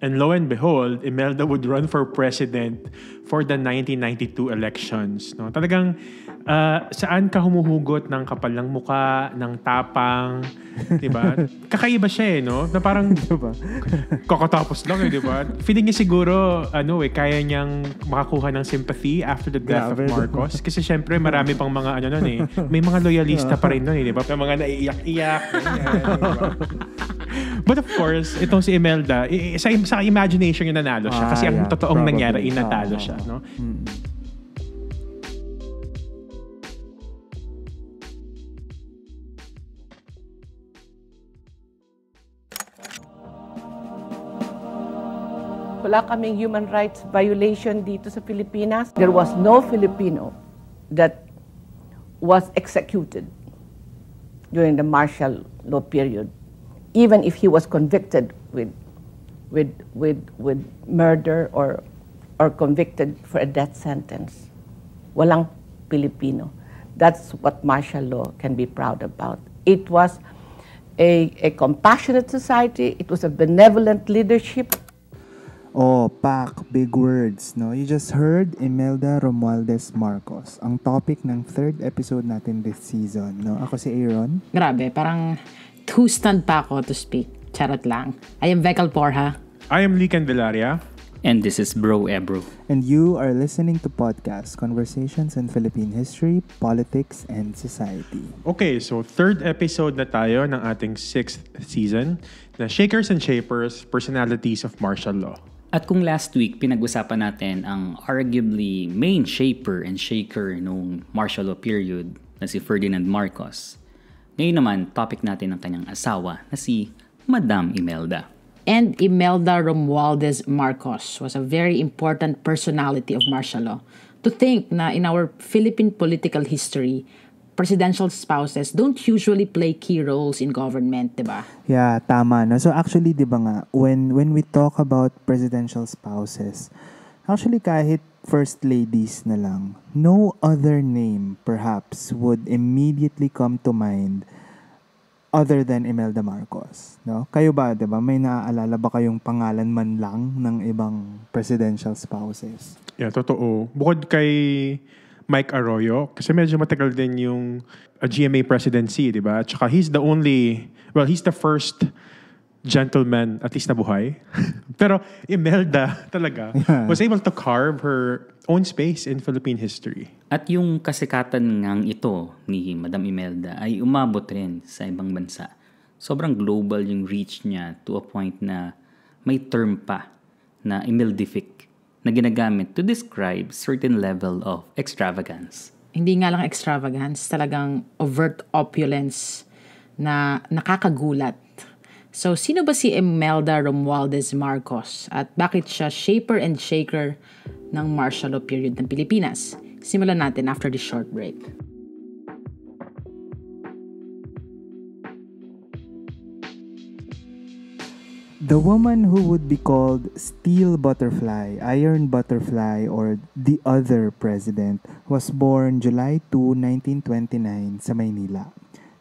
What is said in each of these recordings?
And lo and behold, Imelda would run for president for the 1992 elections. No? Talagang uh, saan ka humuhugot ng kapal ng muka, ng tapang, di ba? Kakaiba siya eh, no? Na parang, diba? kakatapos lang eh, di ba? Feeling niya siguro, ano eh, kaya niyang makakuha ng sympathy after the death yeah, of Marcos. Diba? Kasi syempre, marami pang mga ano nun eh. May mga loyalista pa rin nun eh, di ba? May mga naiiyak-iyak. Diba? But of course, itong si Imelda, sa, sa imagination yung nanalo siya. Kasi ah, yeah, ang totoong probably. nangyari, inatalo ah, siya. Ah. No? Mm-hmm. Wala kaming human rights violation dito sa Pilipinas. There was no Filipino that was executed during the martial law period even if he was convicted with, with, with, with murder or, or convicted for a death sentence, walang Filipino. That's what martial law can be proud about. It was a, a compassionate society. It was a benevolent leadership. Oh, pak, big words, no? You just heard Imelda Romualdez Marcos, ang topic ng third episode natin this season, no? Ako si Aaron. Grabe, parang Houston pa ako to speak. Charot lang. I am Vecal Porha. I am Lee Candelaria. And this is Bro Ebro. And you are listening to podcast Conversations in Philippine History, Politics, and Society. Okay, so third episode na tayo ng ating sixth season na Shakers and Shapers, Personalities of Martial Law. At kung last week pinag-usapan natin ang arguably main shaper and shaker noong martial law period na si Ferdinand Marcos, ngayon naman, topic natin ng kanyang asawa na si Madam Imelda. And Imelda Romualdez Marcos was a very important personality of martial law. To think na in our Philippine political history, presidential spouses don't usually play key roles in government, 'di ba? Yeah, tama no. So actually, 'di ba nga, when when we talk about presidential spouses, actually kahit first ladies na lang, no other name perhaps would immediately come to mind other than Imelda Marcos. No? Kayo ba, di ba, may naaalala ba kayong pangalan man lang ng ibang presidential spouses? Yeah, totoo. Bukod kay Mike Arroyo, kasi medyo matagal din yung uh, GMA presidency, di ba? Tsaka he's the only, well, he's the first gentleman, at least nabuhay. Pero Imelda talaga yeah. was able to carve her own space in Philippine history. At yung kasikatan ngang ito ni Madam Imelda ay umabot rin sa ibang bansa. Sobrang global yung reach niya to a point na may term pa na Imeldific na ginagamit to describe certain level of extravagance. Hindi nga lang extravagance, talagang overt opulence na nakakagulat So, sino ba si Imelda Romualdez Marcos at bakit siya shaper and shaker ng martial law period ng Pilipinas? Simulan natin after this short break. The woman who would be called Steel Butterfly, Iron Butterfly, or the other president was born July 2, 1929 sa Maynila.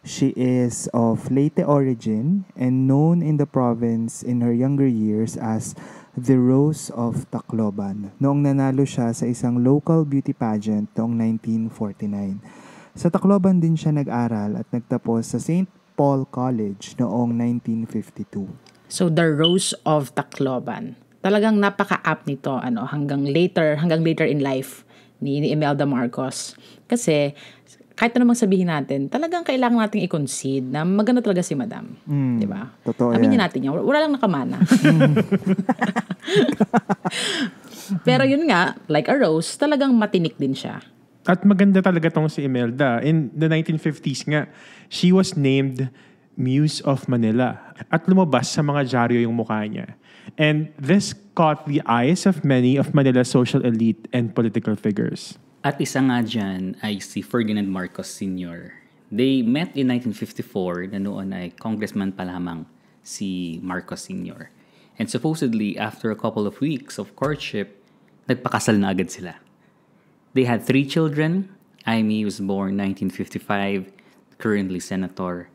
She is of Leyte origin and known in the province in her younger years as the Rose of Tacloban noong nanalo siya sa isang local beauty pageant noong 1949. Sa Tacloban din siya nag-aral at nagtapos sa St. Paul College noong 1952. So the Rose of Tacloban. Talagang napaka-up nito ano hanggang later hanggang later in life ni Imelda Marcos. Kasi kahit na namang sabihin natin, talagang kailangan nating i-concede na maganda talaga si madam. Mm, di ba? Totoo Aminin yan. natin yan. Wala lang nakamana. Pero yun nga, like a rose, talagang matinik din siya. At maganda talaga tong si Imelda. In the 1950s nga, she was named Muse of Manila. At lumabas sa mga dyaryo yung mukha niya. And this caught the eyes of many of Manila's social elite and political figures. At isa nga dyan ay si Ferdinand Marcos Sr. They met in 1954 na noon ay congressman pa lamang si Marcos Sr. And supposedly, after a couple of weeks of courtship, nagpakasal na agad sila. They had three children. Amy was born 1955, currently Senator.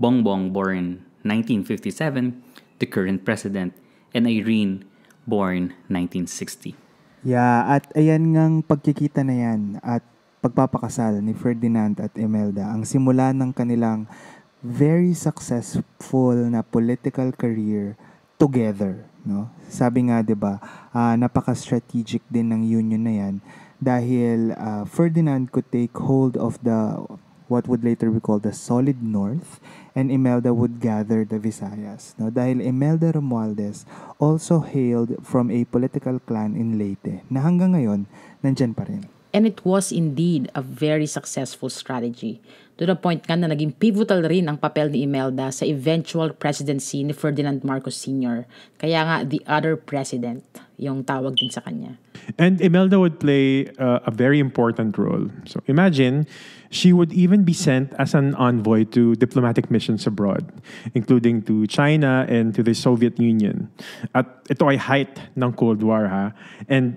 Bongbong, born 1957, the current president. And Irene, born 1960. Yeah, at ayan ngang pagkikita na yan at pagpapakasal ni Ferdinand at Imelda ang simula ng kanilang very successful na political career together, no? Sabi nga 'di ba, uh, napaka-strategic din ng union na 'yan dahil uh, Ferdinand could take hold of the what would later be called the solid north and Imelda would gather the Visayas. No? Dahil Imelda Romualdez also hailed from a political clan in Leyte na hanggang ngayon nandyan pa rin. And it was indeed a very successful strategy to the point nga na naging pivotal rin ang papel ni Imelda sa eventual presidency ni Ferdinand Marcos Sr. Kaya nga, the other president, yung tawag din sa kanya. And Imelda would play uh, a very important role. So imagine, she would even be sent as an envoy to diplomatic missions abroad, including to China and to the Soviet Union. At ito ay height ng Cold War ha. And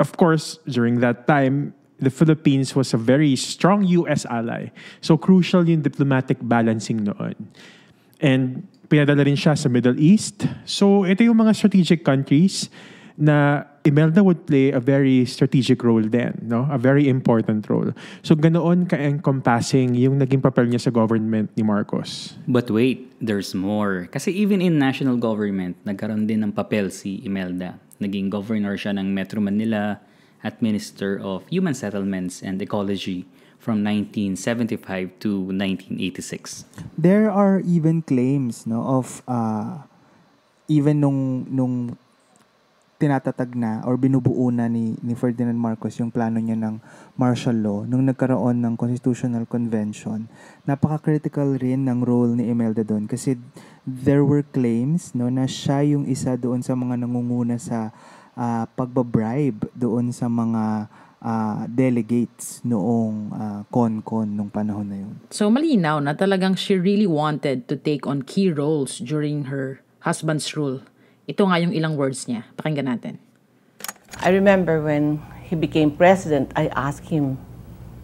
of course, during that time, the Philippines was a very strong US ally. So crucial yung diplomatic balancing noon. And pinadala rin siya sa Middle East. So ito yung mga strategic countries na Imelda would play a very strategic role then, no? A very important role. So ganoon ka-encompassing yung naging papel niya sa government ni Marcos. But wait, there's more. Kasi even in national government, nagkaroon din ng papel si Imelda. Naging governor siya ng Metro Manila, at Minister of Human Settlements and Ecology from 1975 to 1986. There are even claims no of uh, even nung nung tinatatag na or binubuo na ni, ni Ferdinand Marcos yung plano niya ng martial law nung nagkaroon ng Constitutional Convention. Napaka-critical rin ng role ni Imelda doon kasi there were claims no, na siya yung isa doon sa mga nangunguna sa uh, pagbabribe doon sa mga uh, delegates noong uh, CONCON nung panahon na yun. So malinaw na talagang she really wanted to take on key roles during her husband's rule. Ito nga yung ilang words niya. Pakinggan natin. I remember when he became president, I asked him,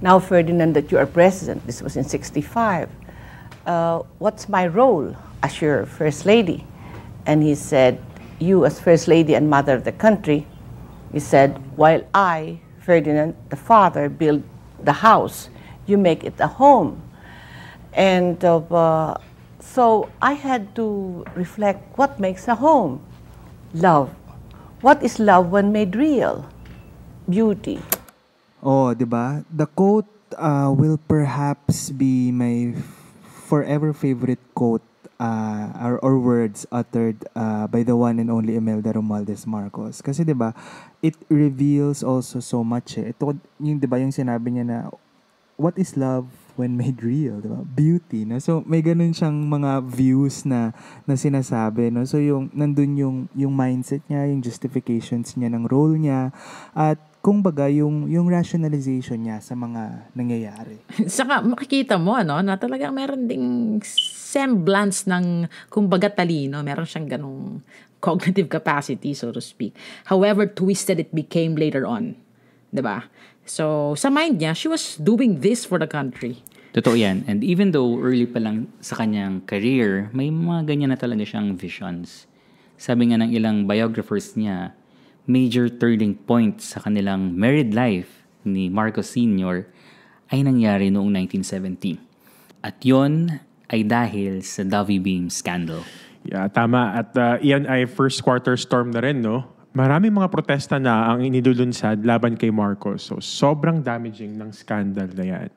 now Ferdinand that you are president, this was in 65, uh, what's my role as your first lady? And he said, you as First Lady and Mother of the country, he said, while I, Ferdinand the father, build the house, you make it a home. And uh, so I had to reflect what makes a home? Love. What is love when made real? Beauty. Oh, di ba? The quote uh, will perhaps be my forever favorite quote uh, or, or words uttered uh, by the one and only Imelda Romualdez Marcos. Kasi 'di ba, it reveals also so much. Eh. Ito yung 'di ba yung sinabi niya na what is love when made real, 'di ba? Beauty, no? So may ganun siyang mga views na na sinasabi, no? So yung nandun yung yung mindset niya, yung justifications niya ng role niya at kung baga yung, yung rationalization niya sa mga nangyayari. Saka makikita mo ano, na talagang meron ding semblance ng kumbaga talino. Meron siyang ganong cognitive capacity, so to speak. However twisted it became later on. ba? Diba? So, sa mind niya, she was doing this for the country. Totoo yan. And even though early pa lang sa kanyang career, may mga ganyan na talaga siyang visions. Sabi nga ng ilang biographers niya, major turning point sa kanilang married life ni Marcos Sr. ay nangyari noong 1970. At yon ay dahil sa Davy Beam scandal. Yeah, tama. At uh, iyan ay first quarter storm na rin, no? Maraming mga protesta na ang inidulunsad laban kay Marcos. So, sobrang damaging ng scandal na yan.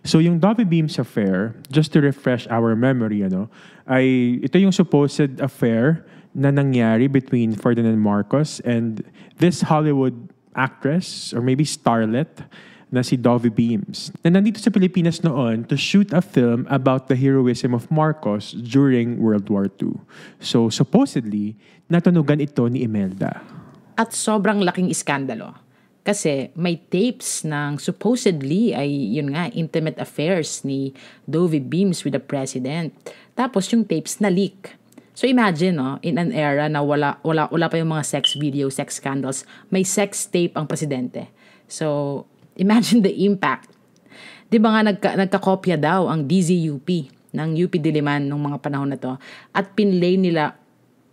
So, yung Davy Beams affair, just to refresh our memory, ano, ay ito yung supposed affair na nangyari between Ferdinand Marcos and this Hollywood actress or maybe starlet na si Dovie Beams na nandito sa Pilipinas noon to shoot a film about the heroism of Marcos during World War II. So supposedly, natunugan ito ni Imelda. At sobrang laking iskandalo. Kasi may tapes ng supposedly ay yun nga intimate affairs ni Dovie Beams with the president. Tapos yung tapes na leak. So imagine, no, ah, in an era na wala, wala, wala pa yung mga sex video, sex scandals, may sex tape ang presidente. So imagine the impact. Di ba nga nagka, nagkakopya daw ang DZUP ng UP Diliman nung mga panahon na to at pinlay nila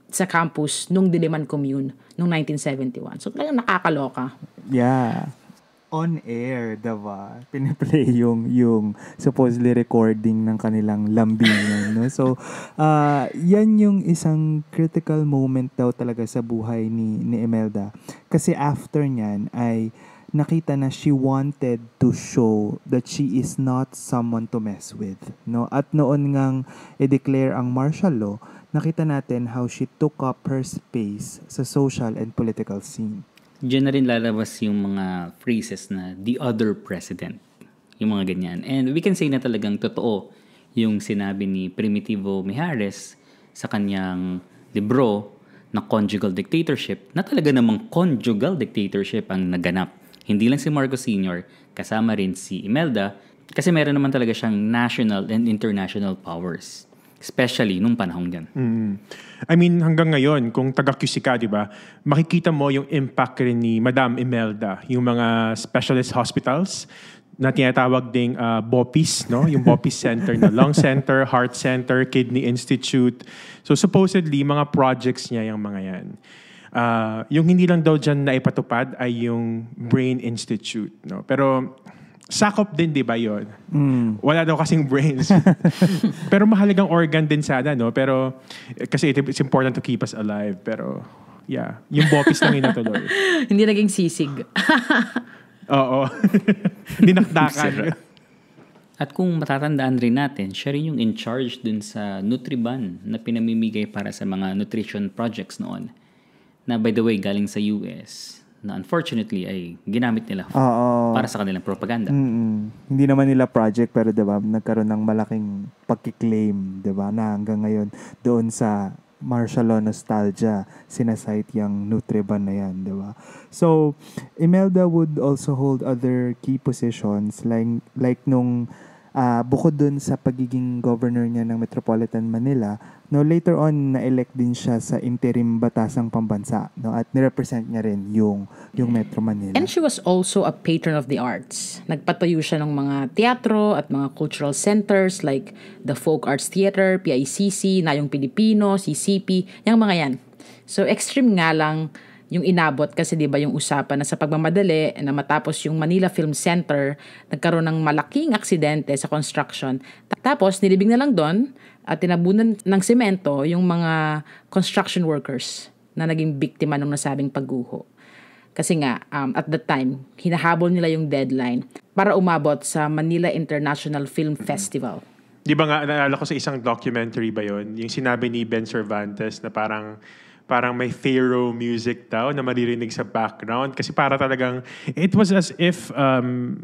sa campus nung Diliman Commune nung 1971. So talagang nakakaloka. Yeah on air, diba? Piniplay yung, yung supposedly recording ng kanilang lambingan, no? So, uh, yan yung isang critical moment daw talaga sa buhay ni, ni Imelda. Kasi after niyan ay nakita na she wanted to show that she is not someone to mess with. No? At noon ngang i-declare ang martial law, nakita natin how she took up her space sa social and political scene dyan na rin lalabas yung mga phrases na the other president. Yung mga ganyan. And we can say na talagang totoo yung sinabi ni Primitivo Mijares sa kanyang libro na conjugal dictatorship na talaga namang conjugal dictatorship ang naganap. Hindi lang si Marcos Sr., kasama rin si Imelda kasi meron naman talaga siyang national and international powers. Especially nung panahong yan. Mm. I mean, hanggang ngayon, kung taga-QC ka, di ba, makikita mo yung impact rin ni Madam Imelda, yung mga specialist hospitals na tinatawag ding uh, BOPIS, no? yung BOPIS Center na Lung Center, Heart Center, Kidney Institute. So supposedly, mga projects niya yung mga yan. Uh, yung hindi lang daw dyan na ipatupad ay yung Brain Institute. No? Pero sakop din, di ba yun? Mm. Wala daw kasing brains. pero mahalagang organ din sana, no? Pero, eh, kasi it, it's important to keep us alive. Pero, yeah. Yung bopis lang yung natuloy. Hindi naging sisig. Oo. Dinakdakan. At kung matatandaan rin natin, siya rin yung in charge dun sa Nutriban na pinamimigay para sa mga nutrition projects noon. Na by the way, galing sa US na unfortunately ay ginamit nila Oo. para sa kanilang propaganda. Mm-mm. Hindi naman nila project pero 'di ba nagkaroon ng malaking pagkiklaim 'di ba na hanggang ngayon doon sa martial law nostalgia sinasite yung Nutriban na yan, di ba? So, Imelda would also hold other key positions like, like nung uh, bukod dun sa pagiging governor niya ng Metropolitan Manila, no later on na-elect din siya sa interim batasang pambansa, no at nirepresent niya rin yung yung Metro Manila. And she was also a patron of the arts. Nagpatayo siya ng mga teatro at mga cultural centers like the Folk Arts Theater, PICC, Nayong Pilipino, CCP, yung mga yan. So extreme nga lang yung inabot kasi 'di ba yung usapan na sa pagmamadali na matapos yung Manila Film Center nagkaroon ng malaking aksidente sa construction. Tapos nilibing na lang doon at tinabunan ng semento yung mga construction workers na naging biktima ng nasabing pagguho. Kasi nga, um, at the time, hinahabol nila yung deadline para umabot sa Manila International Film Festival. Di ba nga, naalala ko sa isang documentary ba yon Yung sinabi ni Ben Cervantes na parang parang may Pharaoh music daw na maririnig sa background. Kasi para talagang, it was as if um,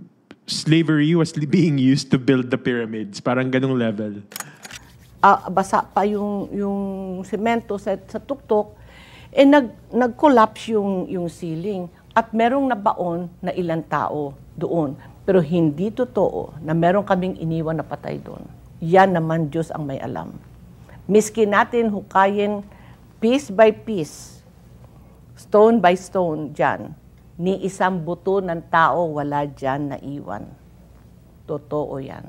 slavery was being used to build the pyramids. Parang ganong level. Uh, basa pa yung, yung semento sa, sa tuktok, eh nag, nag-collapse yung, yung ceiling. At merong nabaon na ilang tao doon. Pero hindi totoo na meron kaming iniwan na patay doon. Yan naman Diyos ang may alam. miskin natin hukayin piece by piece, stone by stone dyan, ni isang buto ng tao wala dyan na iwan. Totoo yan.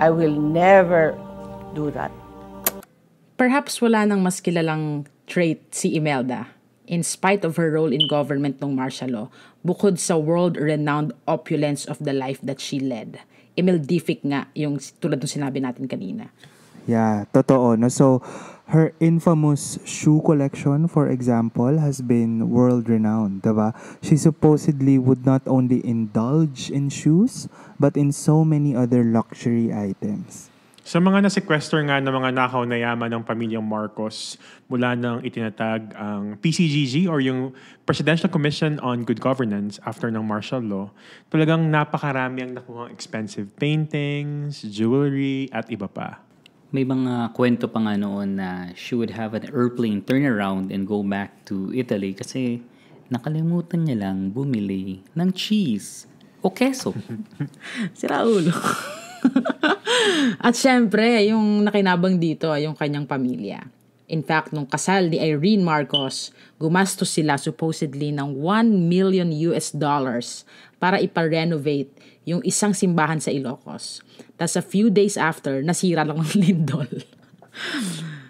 I will never do that. Perhaps wala nang mas kilalang trait si Imelda in spite of her role in government ng martial law, bukod sa world-renowned opulence of the life that she led. Imeldific nga yung tulad ng sinabi natin kanina. Yeah, totoo. No? So, her infamous shoe collection, for example, has been world renowned, diba? She supposedly would not only indulge in shoes, but in so many other luxury items. Sa mga nasequester nga ng mga nakaw na yaman ng pamilyang Marcos mula ng itinatag ang PCGG or yung Presidential Commission on Good Governance after ng martial law, talagang napakarami ang nakuhang expensive paintings, jewelry, at iba pa may mga kwento pa nga noon na she would have an airplane turnaround and go back to Italy kasi nakalimutan niya lang bumili ng cheese o keso. Sira ulo. At syempre, yung nakinabang dito ay yung kanyang pamilya. In fact, nung kasal ni Irene Marcos, gumastos sila supposedly ng 1 million US dollars para iparenovate yung isang simbahan sa Ilocos. Tapos a few days after, nasira lang ng lindol.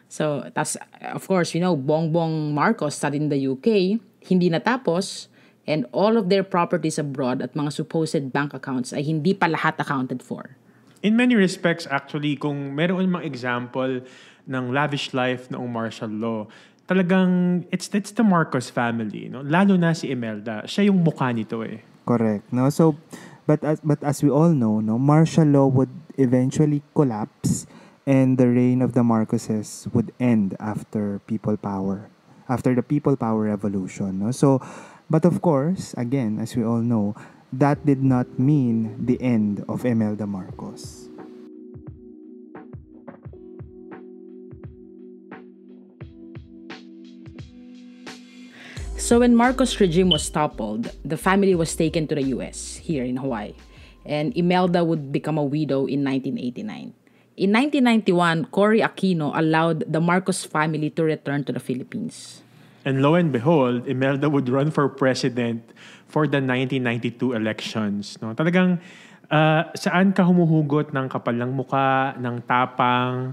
so, tas, of course, you know, Bongbong Marcos studied in the UK, hindi natapos, and all of their properties abroad at mga supposed bank accounts ay hindi pa lahat accounted for. In many respects, actually, kung meron mang example ng lavish life noong martial law, talagang it's, it's the Marcos family. No? Lalo na si Imelda. Siya yung mukha nito eh. Correct. No? So, But as, but as we all know, no, martial law would eventually collapse and the reign of the Marcoses would end after people power, after the people power revolution. No? So, but of course, again, as we all know, that did not mean the end of Imelda Marcos. So when Marcos' regime was toppled, the family was taken to the US, here in Hawaii, and Imelda would become a widow in 1989. In 1991, Cory Aquino allowed the Marcos family to return to the Philippines. And lo and behold, Imelda would run for president for the 1992 elections. No? Talagang uh, saan ka humuhugot ng kapal ng muka, ng tapang,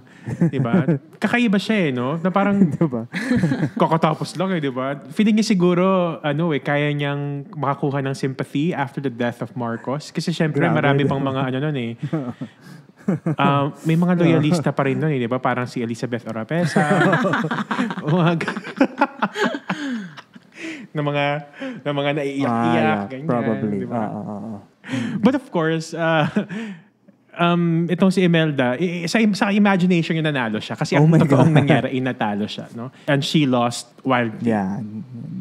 di ba? Kakaiba siya eh, no? Na parang, di ba? kakatapos lang eh, di ba? Feeling niya siguro, ano eh, kaya niyang makakuha ng sympathy after the death of Marcos. Kasi syempre, Grabe, marami diba? pang mga ano nun eh. um, may mga loyalista pa rin nun eh, di ba? Parang si Elizabeth Oropesa. na mga na mga naiiyak-iyak. Ah, yeah, ganyan, probably. ba? Ah, ah, ah. ah. Mm-hmm. But of course, uh, um, itong si Imelda, sa, sa imagination yung nanalo siya kasi oh ang totoong nangyari ay natalo siya. No? And she lost wildly. Yeah.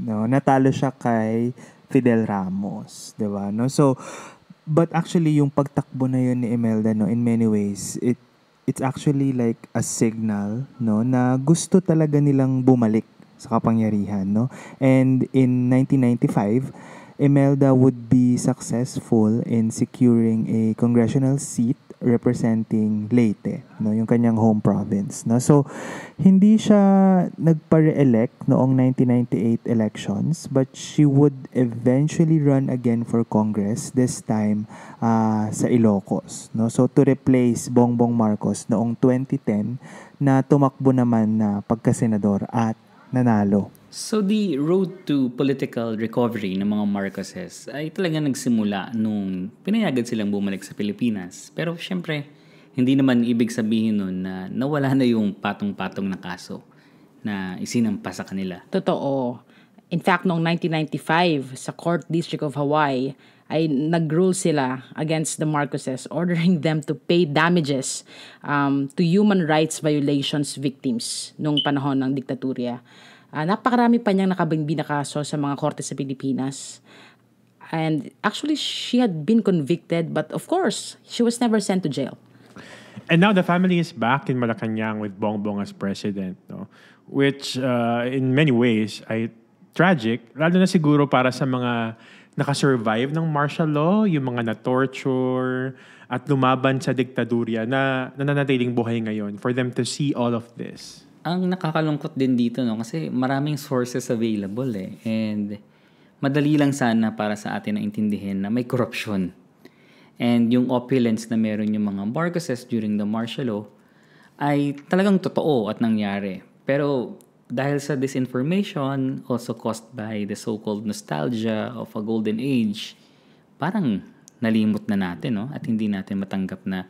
No, natalo siya kay Fidel Ramos. ba diba? No? So, but actually, yung pagtakbo na yun ni Imelda, no, in many ways, it it's actually like a signal no na gusto talaga nilang bumalik sa kapangyarihan no and in 1995 Imelda would be successful in securing a congressional seat representing Leyte, no, yung kanyang home province. No? So, hindi siya nagpare elect noong 1998 elections, but she would eventually run again for Congress, this time uh, sa Ilocos. No? So, to replace Bongbong Marcos noong 2010 na tumakbo naman na pagkasenador at nanalo. So the road to political recovery ng mga Marcoses ay talaga nagsimula nung pinayagan silang bumalik sa Pilipinas. Pero syempre, hindi naman ibig sabihin nun na nawala na yung patong-patong na kaso na isinampas sa kanila. Totoo. In fact, noong 1995, sa Court District of Hawaii, ay nagrule sila against the Marcoses, ordering them to pay damages um, to human rights violations victims noong panahon ng diktatorya. Uh, napakarami pa niyang nakabinbi sa mga korte sa Pilipinas. And actually, she had been convicted, but of course, she was never sent to jail. And now the family is back in Malacanang with Bongbong as president, no? which uh, in many ways I tragic, lalo na siguro para sa mga nakasurvive ng martial law, yung mga na-torture, at lumaban sa diktadurya na nananatiling buhay ngayon for them to see all of this ang nakakalungkot din dito no kasi maraming sources available eh and madali lang sana para sa atin na intindihin na may corruption and yung opulence na meron yung mga Marcoses during the martial law ay talagang totoo at nangyari pero dahil sa disinformation also caused by the so-called nostalgia of a golden age parang nalimot na natin no at hindi natin matanggap na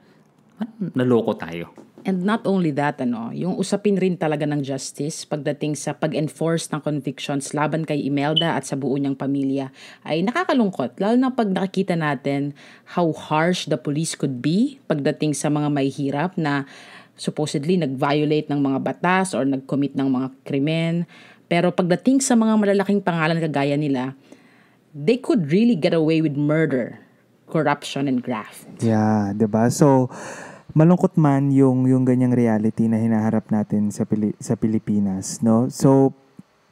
naloko tayo And not only that, ano, yung usapin rin talaga ng justice pagdating sa pag-enforce ng convictions laban kay Imelda at sa buo niyang pamilya ay nakakalungkot, lalo na pag nakikita natin how harsh the police could be pagdating sa mga may hirap na supposedly nag-violate ng mga batas or nag-commit ng mga krimen. Pero pagdating sa mga malalaking pangalan kagaya nila, they could really get away with murder, corruption, and graft. Yeah, 'di ba? So, malungkot man yung yung ganyang reality na hinaharap natin sa Pili- sa Pilipinas, no? So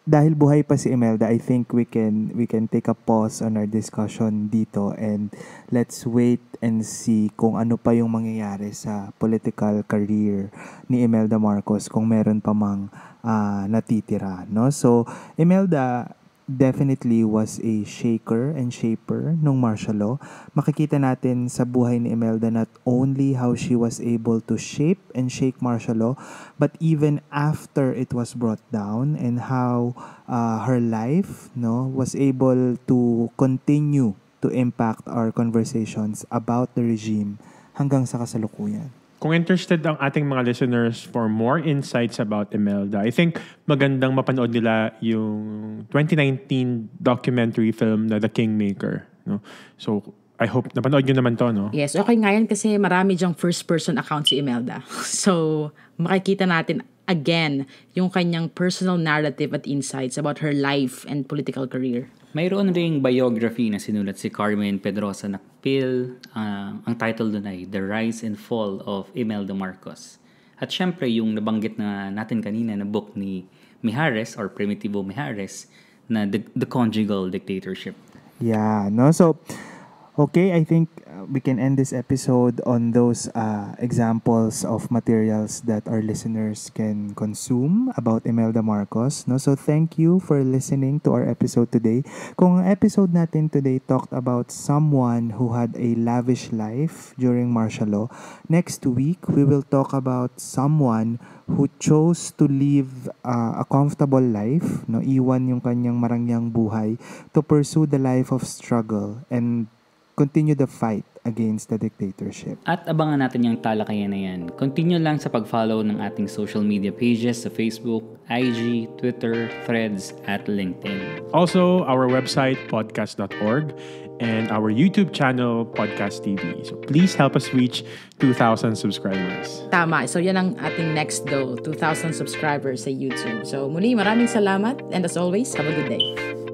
dahil buhay pa si Imelda, I think we can we can take a pause on our discussion dito and let's wait and see kung ano pa yung mangyayari sa political career ni Imelda Marcos kung meron pa mang uh, natitira, no? So Imelda, definitely was a shaker and shaper ng martial law. Makikita natin sa buhay ni Imelda not only how she was able to shape and shake martial law, but even after it was brought down and how uh, her life no was able to continue to impact our conversations about the regime hanggang sa kasalukuyan. Kung interested ang ating mga listeners for more insights about Imelda, I think magandang mapanood nila yung 2019 documentary film na The Kingmaker. No? So, I hope napanood nyo naman to, no? Yes, okay nga yan kasi marami diyang first-person account si Imelda. So, makikita natin again yung kanyang personal narrative at insights about her life and political career. Mayroon ring biography na sinulat si Carmen Pedrosa Nakpil. Uh, ah, ang title doon ay The Rise and Fall of Imelda Marcos. At syempre yung nabanggit na natin kanina na book ni Mijares or Primitivo Mijares na The, The Conjugal Dictatorship. Yeah, no? So, Okay, I think uh, we can end this episode on those uh, examples of materials that our listeners can consume about Imelda Marcos. No, so thank you for listening to our episode today. Kung episode natin today talked about someone who had a lavish life during martial law, next week we will talk about someone who chose to live uh, a comfortable life, no, iwan yung kanyang marangyang buhay to pursue the life of struggle and continue the fight against the dictatorship. At abangan natin yung talakayan na yan. Continue lang sa pag-follow ng ating social media pages sa Facebook, IG, Twitter, Threads, at LinkedIn. Also, our website, podcast.org, and our YouTube channel, Podcast TV. So please help us reach 2,000 subscribers. Tama. So yan ang ating next goal, 2,000 subscribers sa YouTube. So muli, maraming salamat. And as always, have a good day.